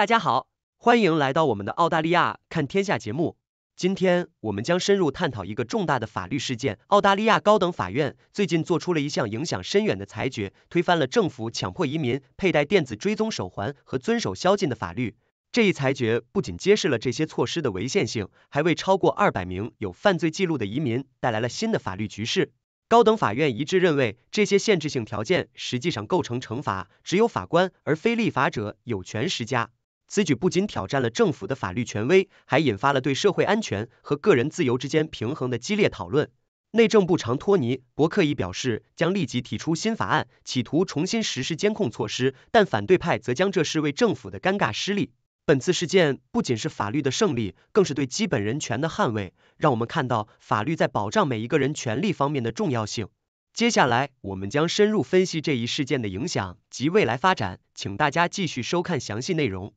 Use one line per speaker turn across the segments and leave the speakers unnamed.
大家好，欢迎来到我们的澳大利亚看天下节目。今天我们将深入探讨一个重大的法律事件：澳大利亚高等法院最近做出了一项影响深远的裁决，推翻了政府强迫移民佩戴电子追踪手环和遵守宵禁的法律。这一裁决不仅揭示了这些措施的违宪性，还为超过二百名有犯罪记录的移民带来了新的法律局势。高等法院一致认为，这些限制性条件实际上构成惩罚，只有法官而非立法者有权施加。此举不仅挑战了政府的法律权威，还引发了对社会安全和个人自由之间平衡的激烈讨论。内政部长托尼·伯克已表示将立即提出新法案，企图重新实施监控措施，但反对派则将这视为政府的尴尬失利。本次事件不仅是法律的胜利，更是对基本人权的捍卫，让我们看到法律在保障每一个人权利方面的重要性。接下来，我们将深入分析这一事件的影响及未来发展，请大家继续收看详细内容。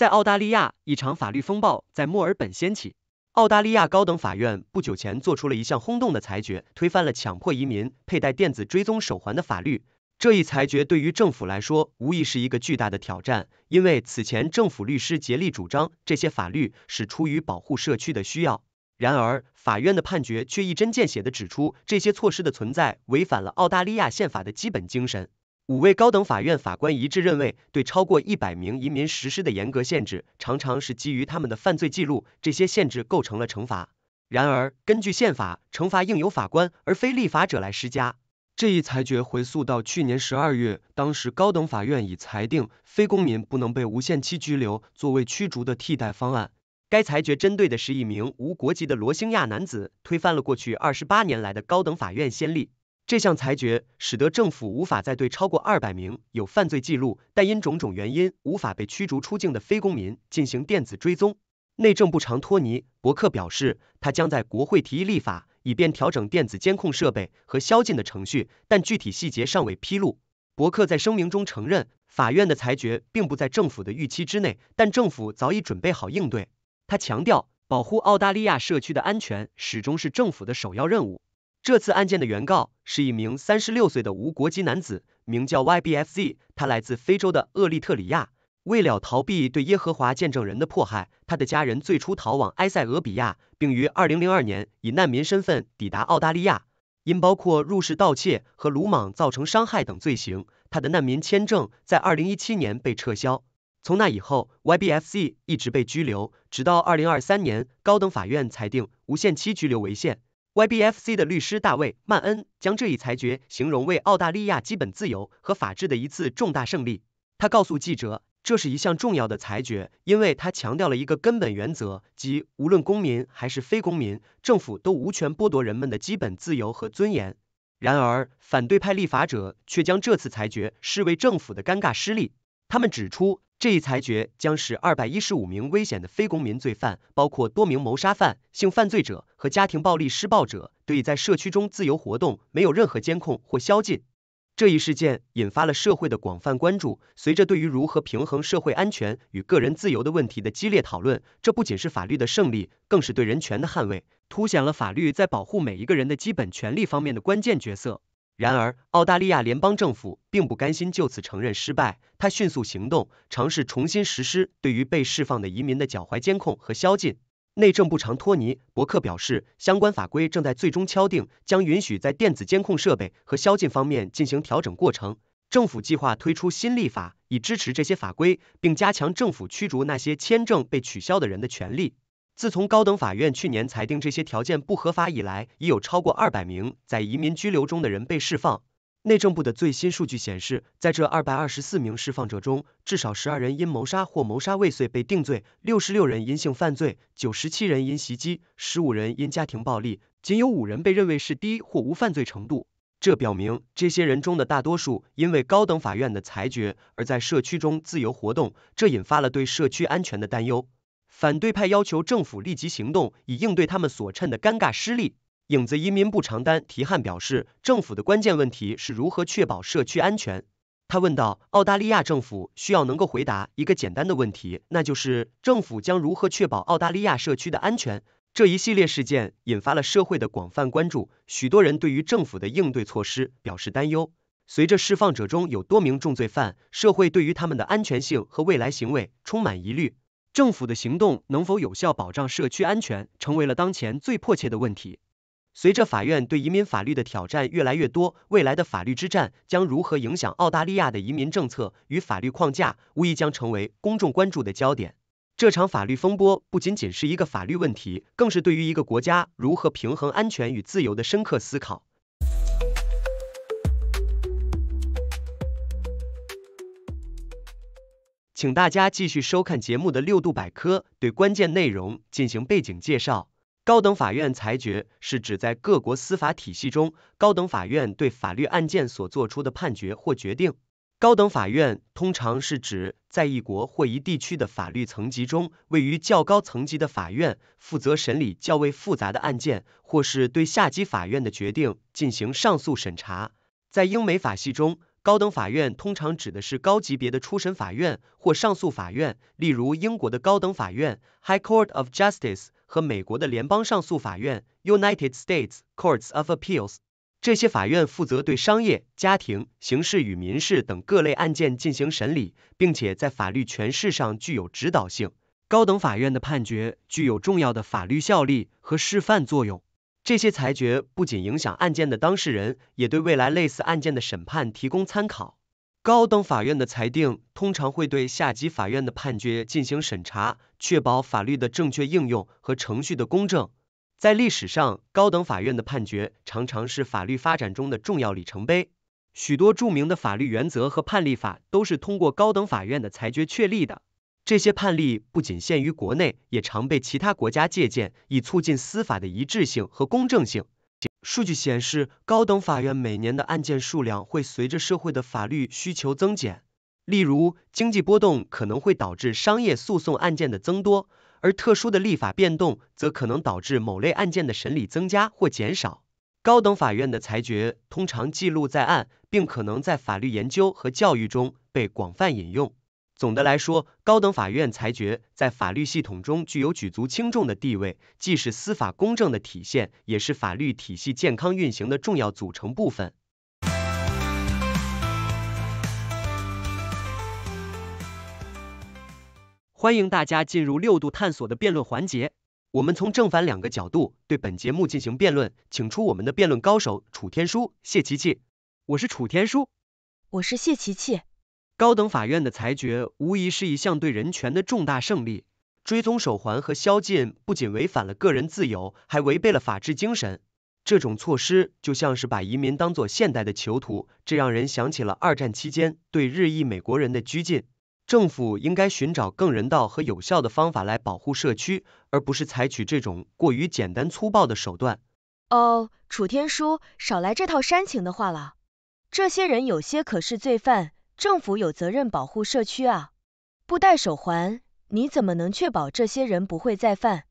在澳大利亚，一场法律风暴在墨尔本掀起。澳大利亚高等法院不久前做出了一项轰动的裁决，推翻了强迫移民佩戴电子追踪手环的法律。这一裁决对于政府来说无疑是一个巨大的挑战，因为此前政府律师竭力主张这些法律是出于保护社区的需要。然而，法院的判决却一针见血地指出，这些措施的存在违反了澳大利亚宪法的基本精神。五位高等法院法官一致认为，对超过一百名移民实施的严格限制，常常是基于他们的犯罪记录。这些限制构成了惩罚。然而，根据宪法，惩罚应由法官而非立法者来施加。这一裁决回溯到去年十二月，当时高等法院已裁定非公民不能被无限期拘留作为驱逐的替代方案。该裁决针对的是一名无国籍的罗兴亚男子，推翻了过去二十八年来的高等法院先例。这项裁决使得政府无法再对超过二百名有犯罪记录但因种种原因无法被驱逐出境的非公民进行电子追踪。内政部长托尼·伯克表示，他将在国会提议立法，以便调整电子监控设备和宵禁的程序，但具体细节尚未披露。伯克在声明中承认，法院的裁决并不在政府的预期之内，但政府早已准备好应对。他强调，保护澳大利亚社区的安全始终是政府的首要任务。这次案件的原告是一名三十六岁的无国籍男子，名叫 Y B F Z，他来自非洲的厄立特里亚。为了逃避对耶和华见证人的迫害，他的家人最初逃往埃塞俄比亚，并于二零零二年以难民身份抵达澳大利亚。因包括入室盗窃和鲁莽造成伤害等罪行，他的难民签证在二零一七年被撤销。从那以后，Y B F c 一直被拘留，直到二零二三年高等法院裁定无限期拘留为限。YBFC 的律师大卫·曼恩将这一裁决形容为澳大利亚基本自由和法治的一次重大胜利。他告诉记者，这是一项重要的裁决，因为他强调了一个根本原则，即无论公民还是非公民，政府都无权剥夺人们的基本自由和尊严。然而，反对派立法者却将这次裁决视为政府的尴尬失利。他们指出，这一裁决将使二百一十五名危险的非公民罪犯，包括多名谋杀犯、性犯罪者和家庭暴力施暴者，得以在社区中自由活动，没有任何监控或宵禁。这一事件引发了社会的广泛关注。随着对于如何平衡社会安全与个人自由的问题的激烈讨论，这不仅是法律的胜利，更是对人权的捍卫，凸显了法律在保护每一个人的基本权利方面的关键角色。然而，澳大利亚联邦政府并不甘心就此承认失败，他迅速行动，尝试重新实施对于被释放的移民的脚踝监控和宵禁。内政部长托尼·伯克表示，相关法规正在最终敲定，将允许在电子监控设备和宵禁方面进行调整过程。政府计划推出新立法以支持这些法规，并加强政府驱逐那些签证被取消的人的权利。自从高等法院去年裁定这些条件不合法以来，已有超过二百名在移民拘留中的人被释放。内政部的最新数据显示，在这二百二十四名释放者中，至少十二人因谋杀或谋杀未遂被定罪，六十六人因性犯罪，九十七人因袭击，十五人因家庭暴力，仅有五人被认为是低或无犯罪程度。这表明这些人中的大多数因为高等法院的裁决而在社区中自由活动，这引发了对社区安全的担忧。反对派要求政府立即行动，以应对他们所称的尴尬失利。影子移民部长丹提汉表示，政府的关键问题是如何确保社区安全。他问道：“澳大利亚政府需要能够回答一个简单的问题，那就是政府将如何确保澳大利亚社区的安全？”这一系列事件引发了社会的广泛关注，许多人对于政府的应对措施表示担忧。随着释放者中有多名重罪犯，社会对于他们的安全性和未来行为充满疑虑。政府的行动能否有效保障社区安全，成为了当前最迫切的问题。随着法院对移民法律的挑战越来越多，未来的法律之战将如何影响澳大利亚的移民政策与法律框架，无疑将成为公众关注的焦点。这场法律风波不仅仅是一个法律问题，更是对于一个国家如何平衡安全与自由的深刻思考。请大家继续收看节目的六度百科，对关键内容进行背景介绍。高等法院裁决是指在各国司法体系中，高等法院对法律案件所做出的判决或决定。高等法院通常是指在一国或一地区的法律层级中位于较高层级的法院，负责审理较为复杂的案件，或是对下级法院的决定进行上诉审查。在英美法系中。高等法院通常指的是高级别的初审法院或上诉法院，例如英国的高等法院 （High Court of Justice） 和美国的联邦上诉法院 （United States Courts of Appeals）。这些法院负责对商业、家庭、刑事与民事等各类案件进行审理，并且在法律诠释上具有指导性。高等法院的判决具有重要的法律效力和示范作用。这些裁决不仅影响案件的当事人，也对未来类似案件的审判提供参考。高等法院的裁定通常会对下级法院的判决进行审查，确保法律的正确应用和程序的公正。在历史上，高等法院的判决常常是法律发展中的重要里程碑。许多著名的法律原则和判例法都是通过高等法院的裁决确立的。这些判例不仅限于国内，也常被其他国家借鉴，以促进司法的一致性和公正性。数据显示，高等法院每年的案件数量会随着社会的法律需求增减。例如，经济波动可能会导致商业诉讼案件的增多，而特殊的立法变动则可能导致某类案件的审理增加或减少。高等法院的裁决通常记录在案，并可能在法律研究和教育中被广泛引用。总的来说，高等法院裁决在法律系统中具有举足轻重的地位，既是司法公正的体现，也是法律体系健康运行的重要组成部分。欢迎大家进入六度探索的辩论环节，我们从正反两个角度对本节目进行辩论，请出我们的辩论高手楚天舒、谢琪琪。我是楚天舒，我是谢琪琪。高等法院的裁决无疑是一项对人权的重大胜利。追踪手环和宵禁不仅违反了个人自由，还违背了法治精神。这种措施就像是把移民当作现代的囚徒，这让人想起了二战期间对日裔美国人的拘禁。政府应该寻找更人道和有效的方法来保护社区，而不是采取这种过于简单粗暴的手段。
哦，楚天舒，少来这套煽情的话了。这些人有些可是罪犯。政府有责任保护社区啊，不戴手环，你怎么能确保这些人不会再犯？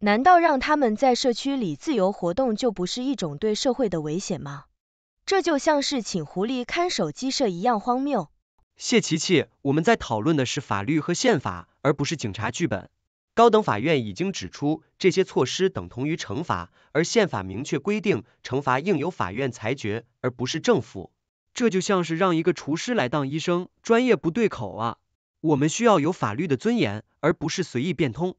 难道让他们在社区里自由活动就不是一种对社会的危险吗？这就像是请狐狸看守鸡舍一样荒谬。
谢琪琪，我们在讨论的是法律和宪法，而不是警察剧本。高等法院已经指出，这些措施等同于惩罚，而宪法明确规定，惩罚应由法院裁决，而不是政府。这就像是让一个厨师来当医生，专业不对口啊。我们需要有法律的尊严，而不是随意变通。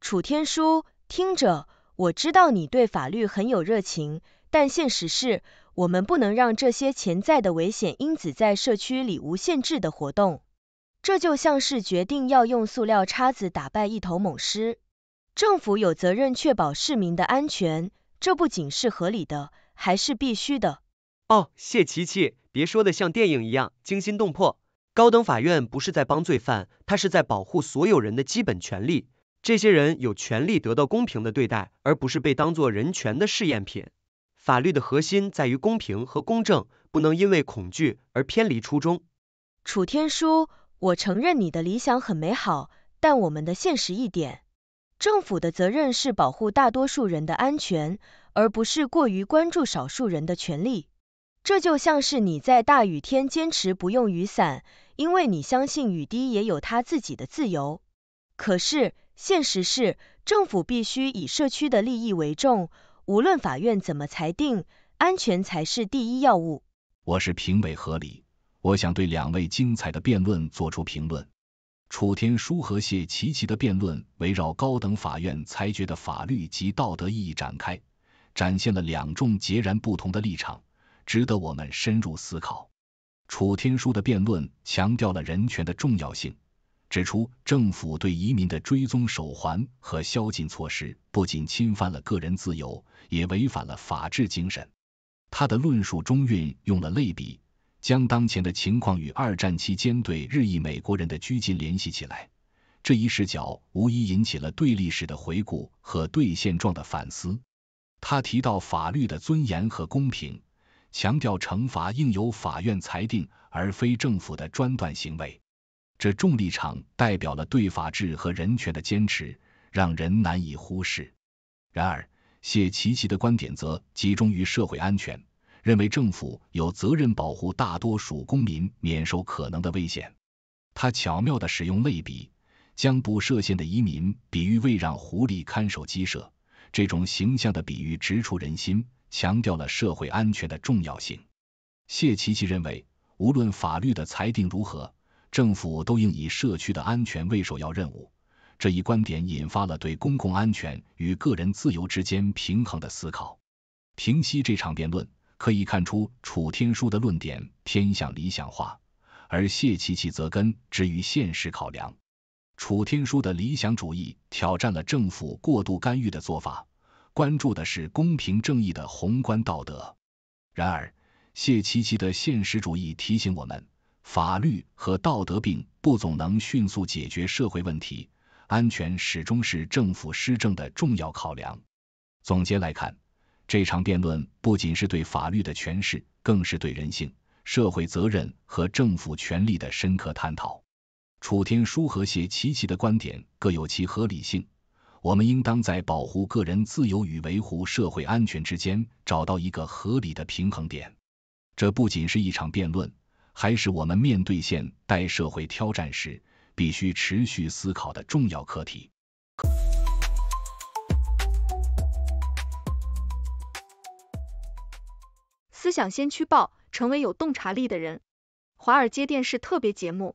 楚天舒，听着，我知道你对
法律很有热情，但现实是，我们不能让这些潜在的危险因子在社区里无限制的活动。这就像是决定要用塑料叉子打败一头猛狮。政府有责任确保市民的安全，
这不仅是合理的，
还是必须的。
哦，谢琪琪，别说的像电影一样惊心动魄。高等法院不是在帮罪犯，他是在保护所有人的基本权利。这些人有权利得到公平的对待，而不是被当作人权的试验品。法律的核心在于公平和公正，不能因为恐惧而偏离初衷。楚天舒，我承认你的理想很美好，
但我们的现实一点。政府的责任是保护大多数人的安全，而不是过于关注少数人的权利。这就像是你在大雨天坚持不用雨伞，因为你相信雨滴也有它自己的自由。可是，现实是政府必须以社区的利益为重，无论法院怎么裁定，安全才是第一要务。
我是评委何理，我想对两位精彩的辩论做出评论。楚天舒和谢琪琪的辩论围绕高等法院裁决的法律及道德意义展开，展现了两种截然不同的立场。值得我们深入思考。楚天舒的辩论强调了人权的重要性，指出政府对移民的追踪手环和宵禁措施不仅侵犯了个人自由，也违反了法治精神。他的论述中运用了类比，将当前的情况与二战期间对日裔美国人的拘禁联系起来。这一视角无疑引起了对历史的回顾和对现状的反思。他提到法律的尊严和公平。强调惩罚应由法院裁定，而非政府的专断行为。这重立场代表了对法治和人权的坚持，让人难以忽视。然而，谢奇奇的观点则集中于社会安全，认为政府有责任保护大多数公民免受可能的危险。他巧妙地使用类比，将不设限的移民比喻为让狐狸看守鸡舍。这种形象的比喻直戳人心，强调了社会安全的重要性。谢琪琪认为，无论法律的裁定如何，政府都应以社区的安全为首要任务。这一观点引发了对公共安全与个人自由之间平衡的思考。平息这场辩论，可以看出楚天舒的论点偏向理想化，而谢琪琪则根植于现实考量。楚天舒的理想主义挑战了政府过度干预的做法，关注的是公平正义的宏观道德。然而，谢七七的现实主义提醒我们，法律和道德并不总能迅速解决社会问题，安全始终是政府施政的重要考量。总结来看，这场辩论不仅是对法律的诠释，更是对人性、社会责任和政府权力的深刻探讨。楚天舒和谢琪琪的观点各有其合理性，我们应当在保护个人自由与维护社会安全之间找到一个合理的平衡点。这不仅是一场辩论，还是我们面对现代社会挑战时必须持续思考的重要课题。
思想先驱报，成为有洞察力的人。华尔街电视特别节目。